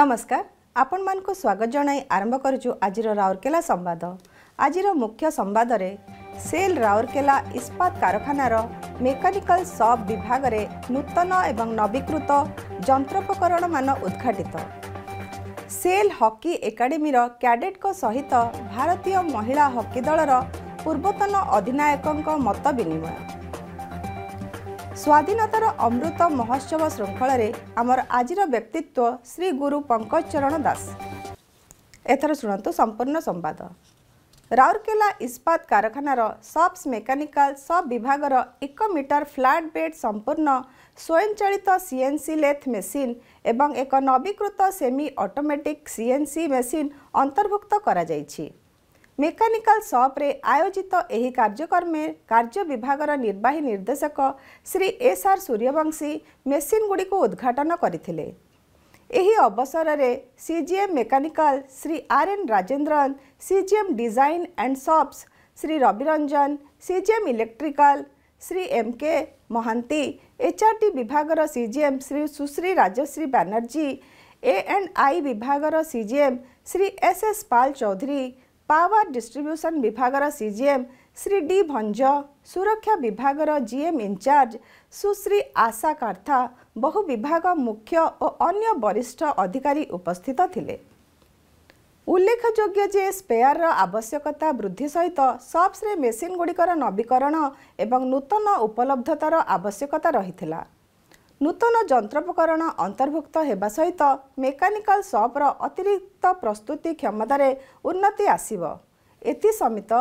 ନମସ୍କାର ଆପଣମାନଙ୍କୁ ସ୍ୱାଗତ ଜଣାଇ ଆରମ୍ଭ କରୁଛୁ ଆଜିର ରାଉରକେଲା ସମ୍ବାଦ ଆଜିର ମୁଖ୍ୟ ସମ୍ବାଦରେ ସେଲ୍ ରାଉରକେଲା ଇସ୍ପାତ କାରଖାନାର ମେକାନିକାଲ ସପ୍ ବିଭାଗରେ ନୂତନ ଏବଂ ନବୀକୃତ ଯନ୍ତ୍ରୋପକରଣମାନ ଉଦ୍ଘାଟିତ ସେଲ୍ ହକି ଏକାଡେମୀର କ୍ୟାଡେଟ୍ଙ୍କ ସହିତ ଭାରତୀୟ ମହିଳା ହକି ଦଳର ପୂର୍ବତନ ଅଧିନାୟକଙ୍କ ମତ ବିନିମୟ ସ୍ୱାଧୀନତାର ଅମୃତ ମହୋତ୍ସବ ଶୃଙ୍ଖଳରେ ଆମର ଆଜିର ବ୍ୟକ୍ତିତ୍ୱ ଶ୍ରୀ ଗୁରୁ ପଙ୍କଜ ଚରଣ ଦାସ ଏଥର ଶୁଣନ୍ତୁ ସମ୍ପୂର୍ଣ୍ଣ ସମ୍ବାଦ ରାଉରକେଲା ଇସ୍ପାତ କାରଖାନାର ସପ୍ସ ମେକାନିକାଲ ସବ୍ ବିଭାଗର ଏକ ମିଟର ଫ୍ଲାଟ୍ ବେଡ୍ ସମ୍ପୂର୍ଣ୍ଣ ସ୍ୱୟଂଚାଳିତ ସିଏନ୍ସି ଲେଥ୍ ମେସିନ୍ ଏବଂ ଏକ ନବୀକୃତ ସେମି ଅଟୋମେଟିକ୍ ସିଏନ୍ସି ମେସିନ୍ ଅନ୍ତର୍ଭୁକ୍ତ କରାଯାଇଛି ମେକାନିକାଲ ସପ୍ରେ ଆୟୋଜିତ ଏହି କାର୍ଯ୍ୟକ୍ରମେ କାର୍ଯ୍ୟ ବିଭାଗର ନିର୍ବାହୀ ନିର୍ଦ୍ଦେଶକ ଶ୍ରୀ ଏସ୍ଆର୍ ସୂର୍ଯ୍ୟବଂଶୀ ମେସିନ୍ଗୁଡ଼ିକୁ ଉଦ୍ଘାଟନ କରିଥିଲେ ଏହି ଅବସରରେ CGM mechanical Shri R N Rajendran CGM design and shops Shri Rabiranjan CGM electrical Shri M K Mohanty HRT ବିଭାଗର CGM Shri Sushri Rajashree Banerjee A and I ବିଭାଗର CGM Shri SS Pal Chowdhury power distribution ବିଭାଗର ସିଜିଏମ୍ ଶ୍ରୀ ଡି ଭଞ୍ଜ ସୁରକ୍ଷା ବିଭାଗର ଜିଏମ୍ ଇନ୍ଚାର୍ଜ ସୁଶ୍ରୀ ଆଶା କାର୍ଥା ବହୁ ବିଭାଗ ମୁଖ୍ୟ ଓ ଅନ୍ୟ ବରିଷ୍ଠ ଅଧିକାରୀ ଉପସ୍ଥିତ ଥିଲେ ଉଲ୍ଲେଖଯୋଗ୍ୟ ଯେ ସ୍ପେୟାରର ଆବଶ୍ୟକତା ବୃଦ୍ଧି ସହିତ ସପ୍ସରେ ମେସିନ୍ ଗୁଡ଼ିକର ନବୀକରଣ ଏବଂ ନୂତନ ଉପଲବ୍ଧତାର ଆବଶ୍ୟକତା ରହିଥିଲା ନୂତନ ଯନ୍ତ୍ରୋପକରଣ ଅନ୍ତର୍ଭୁକ୍ତ ହେବା ସହିତ ମେକାନିକାଲ ସପ୍ର ଅତିରିକ୍ତ ପ୍ରସ୍ତୁତି କ୍ଷମତାରେ ଉନ୍ନତି ଆସିବ ଏଥିସମେତ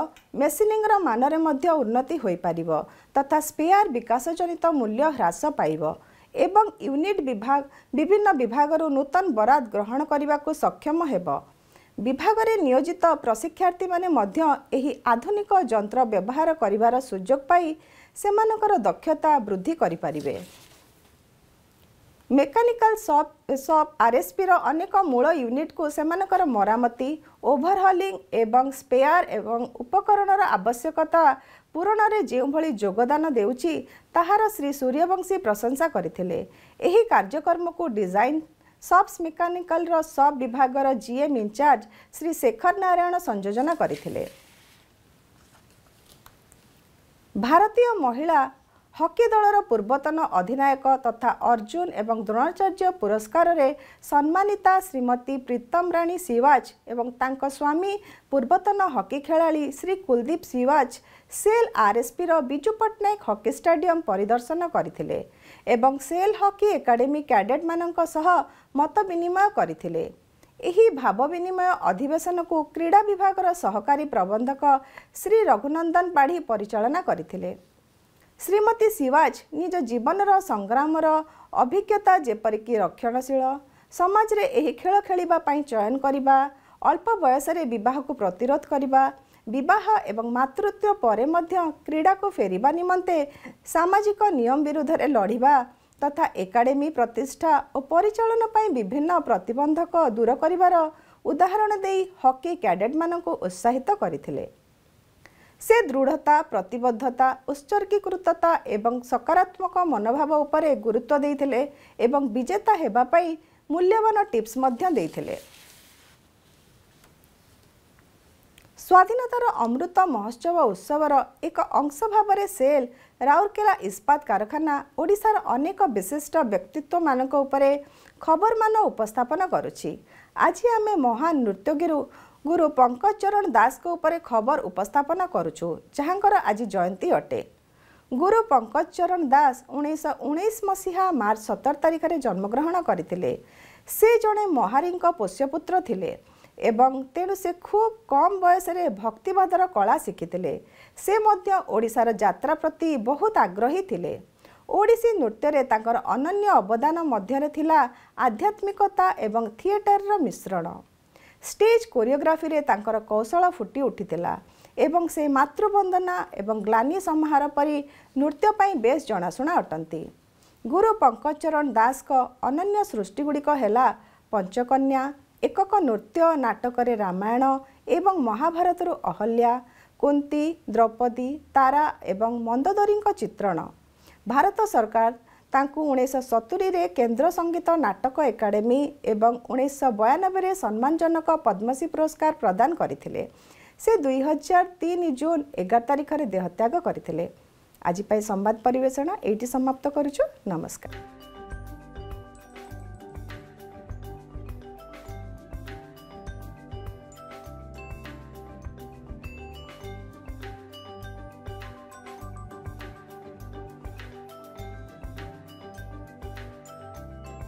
ମେସିନିଂର ମାନରେ ମଧ୍ୟ ଉନ୍ନତି ହୋଇପାରିବ ତଥା ସ୍ପେୟାର ବିକାଶଜନିତ ମୂଲ୍ୟ ହ୍ରାସ ପାଇବ ଏବଂ ୟୁନିଟ୍ ବିଭାଗ ବିଭିନ୍ନ ବିଭାଗରୁ ନୂତନ ବରାଦ ଗ୍ରହଣ କରିବାକୁ ସକ୍ଷମ ହେବ ବିଭାଗରେ ନିୟୋଜିତ ପ୍ରଶିକ୍ଷାର୍ଥୀମାନେ ମଧ୍ୟ ଏହି ଆଧୁନିକ ଯନ୍ତ୍ର ବ୍ୟବହାର କରିବାର ସୁଯୋଗ ପାଇ ସେମାନଙ୍କର ଦକ୍ଷତା ବୃଦ୍ଧି କରିପାରିବେ ମେକାନିକାଲ ସପ୍ ସପ୍ ଆର୍ଏସ୍ପିର ଅନେକ ମୂଳ ୟୁନିଟ୍କୁ ସେମାନଙ୍କର ମରାମତି ଓଭରହଲିଂ ଏବଂ ସ୍ପେୟାର ଏବଂ ଉପକରଣର ଆବଶ୍ୟକତା ପୂରଣରେ ଯେଉଁଭଳି ଯୋଗଦାନ ଦେଉଛି ତାହାର ଶ୍ରୀ ସୂର୍ଯ୍ୟବଂଶୀ ପ୍ରଶଂସା କରିଥିଲେ ଏହି କାର୍ଯ୍ୟକ୍ରମକୁ ଡିଜାଇନ୍ ସପ୍ସ ମେକାନିକାଲର ସବ୍ ବିଭାଗର ଜିଏମ୍ ଇନ୍ଚାର୍ଜ ଶ୍ରୀ ଶେଖର ନାରାୟଣ ସଂଯୋଜନା କରିଥିଲେ ଭାରତୀୟ ମହିଳା ହକି ଦଳର ପୂର୍ବତନ ଅଧିନାୟକ ତଥା ଅର୍ଜୁନ ଏବଂ ଦ୍ରୋଣାଚାର୍ଯ୍ୟ ପୁରସ୍କାରରେ ସମ୍ମାନିତା ଶ୍ରୀମତୀ ପ୍ରୀତମ ରାଣୀ ସିୱାଜ ଏବଂ ତାଙ୍କ ସ୍ୱାମୀ ପୂର୍ବତନ ହକି ଖେଳାଳି ଶ୍ରୀ କୁଲଦୀପ ସିୱାଜ ସେଲ୍ ଆର୍ଏସ୍ପିର ବିଜୁ ପଟ୍ଟନାୟକ ହକି ଷ୍ଟାଡିୟମ ପରିଦର୍ଶନ କରିଥିଲେ ଏବଂ ସେଲ୍ ହକି ଏକାଡେମୀ କ୍ୟାଡେଟ୍ମାନଙ୍କ ସହ ମତ ବିନିମୟ କରିଥିଲେ ଏହି ଭାବ ବିନିମୟ ଅଧିବେଶନକୁ କ୍ରୀଡ଼ା ବିଭାଗର ସହକାରୀ ପ୍ରବନ୍ଧକ ଶ୍ରୀ ରଘୁନନ୍ଦନ ପାଢ଼ୀ ପରିଚାଳନା କରିଥିଲେ ଶ୍ରୀମତୀ ଶିବାଜ ନିଜ ଜୀବନର ସଂଗ୍ରାମର ଅଭିଜ୍ଞତା ଯେପରିକି ରକ୍ଷଣଶୀଳ ସମାଜରେ ଏହି ଖେଳ ଖେଳିବା ପାଇଁ ଚୟନ କରିବା ଅଳ୍ପ ବୟସରେ ବିବାହକୁ ପ୍ରତିରୋଧ କରିବା ବିବାହ ଏବଂ ମାତୃତ୍ୱ ପରେ ମଧ୍ୟ କ୍ରୀଡ଼ାକୁ ଫେରିବା ନିମନ୍ତେ ସାମାଜିକ ନିୟମ ବିରୁଦ୍ଧରେ ଲଢ଼ିବା ତଥା ଏକାଡେମୀ ପ୍ରତିଷ୍ଠା ଓ ପରିଚାଳନା ପାଇଁ ବିଭିନ୍ନ ପ୍ରତିବନ୍ଧକ ଦୂର କରିବାର ଉଦାହରଣ ଦେଇ ହକି କ୍ୟାଡେଟ୍ମାନଙ୍କୁ ଉତ୍ସାହିତ କରିଥିଲେ ସେ ଦୃଢ଼ତା ପ୍ରତିବଦ୍ଧତା ଉତ୍ସର୍ଗୀକୃତତା ଏବଂ ସକାରାତ୍ମକ ମନୋଭାବ ଉପରେ ଗୁରୁତ୍ୱ ଦେଇଥିଲେ ଏବଂ ବିଜେତା ହେବା ପାଇଁ ମୂଲ୍ୟବାନ ଟିପ୍ସ ମଧ୍ୟ ଦେଇଥିଲେ ସ୍ୱାଧୀନତାର ଅମୃତ ମହୋତ୍ସବ ଉତ୍ସବର ଏକ ଅଂଶ ଭାବରେ ସେଲ୍ ରାଉରକେଲା ଇସ୍ପାତ କାରଖାନା ଓଡ଼ିଶାର ଅନେକ ବିଶିଷ୍ଟ ବ୍ୟକ୍ତିତ୍ୱମାନଙ୍କ ଉପରେ ଖବରମାନ ଉପସ୍ଥାପନ କରୁଛି ଆଜି ଆମେ ମହାନ ନୃତ୍ୟଗୀରୁ ଗୁରୁ ପଙ୍କଜ ଚରଣ ଦାସଙ୍କ ଉପରେ ଖବର ଉପସ୍ଥାପନ କରୁଛୁ ଯାହାଙ୍କର ଆଜି ଜୟନ୍ତୀ ଅଟେ ଗୁରୁ ପଙ୍କଜ ଚରଣ ଦାସ ଉଣେଇଶହ ଉଣେଇଶ ମସିହା ମାର୍ଚ୍ଚ ସତର ତାରିଖରେ ଜନ୍ମଗ୍ରହଣ କରିଥିଲେ ସେ ଜଣେ ମହାରୀଙ୍କ ପୋଷ୍ୟପୁତ୍ର ଥିଲେ ଏବଂ ତେଣୁ ସେ ଖୁବ୍ କମ୍ ବୟସରେ ଭକ୍ତିବାଦର କଳା ଶିଖିଥିଲେ ସେ ମଧ୍ୟ ଓଡ଼ିଶାର ଯାତ୍ରା ପ୍ରତି ବହୁତ ଆଗ୍ରହୀ ଥିଲେ ଓଡ଼ିଶୀ ନୃତ୍ୟରେ ତାଙ୍କର ଅନନ୍ୟ ଅବଦାନ ମଧ୍ୟରେ ଥିଲା ଆଧ୍ୟାତ୍ମିକତା ଏବଂ ଥିଏଟରର ମିଶ୍ରଣ ଷ୍ଟେଜ୍ କୋରିଓଗ୍ରାଫିରେ ତାଙ୍କର କୌଶଳ ଫୁଟି ଉଠିଥିଲା ଏବଂ ସେ ମାତୃବନ୍ଦନା ଏବଂ ଗ୍ଲାନି ସମାହାର ପରି ନୃତ୍ୟ ପାଇଁ ବେଶ୍ ଜଣାଶୁଣା ଅଟନ୍ତି ଗୁରୁ ପଙ୍କଜ ଚରଣ ଦାସଙ୍କ ଅନନ୍ୟ ସୃଷ୍ଟିଗୁଡ଼ିକ ହେଲା ପଞ୍ଚକନ୍ୟା ଏକକ ନୃତ୍ୟ ନାଟକରେ ରାମାୟଣ ଏବଂ ମହାଭାରତରୁ ଅହଲ୍ୟା କୁନ୍ତୀ ଦ୍ରୌପଦୀ ତାରା ଏବଂ ମନ୍ଦୋଦରୀଙ୍କ ଚିତ୍ରଣ ଭାରତ ସରକାର ତାଙ୍କୁ ଉଣେଇଶହ ସତୁରିରେ କେନ୍ଦ୍ର ସଙ୍ଗୀତ ନାଟକ ଏକାଡେମୀ ଏବଂ ଉଣେଇଶହ ବୟାନବେରେ ସମ୍ମାନଜନକ ପଦ୍ମଶ୍ରୀ ପୁରସ୍କାର ପ୍ରଦାନ କରିଥିଲେ ସେ ଦୁଇ ହଜାର ତିନି ଜୁନ୍ ଏଗାର ତାରିଖରେ ଦେହତ୍ୟାଗ କରିଥିଲେ ଆଜି ପାଇଁ ସମ୍ବାଦ ପରିବେଷଣ ଏଇଠି ସମାପ୍ତ କରୁଛୁ ନମସ୍କାର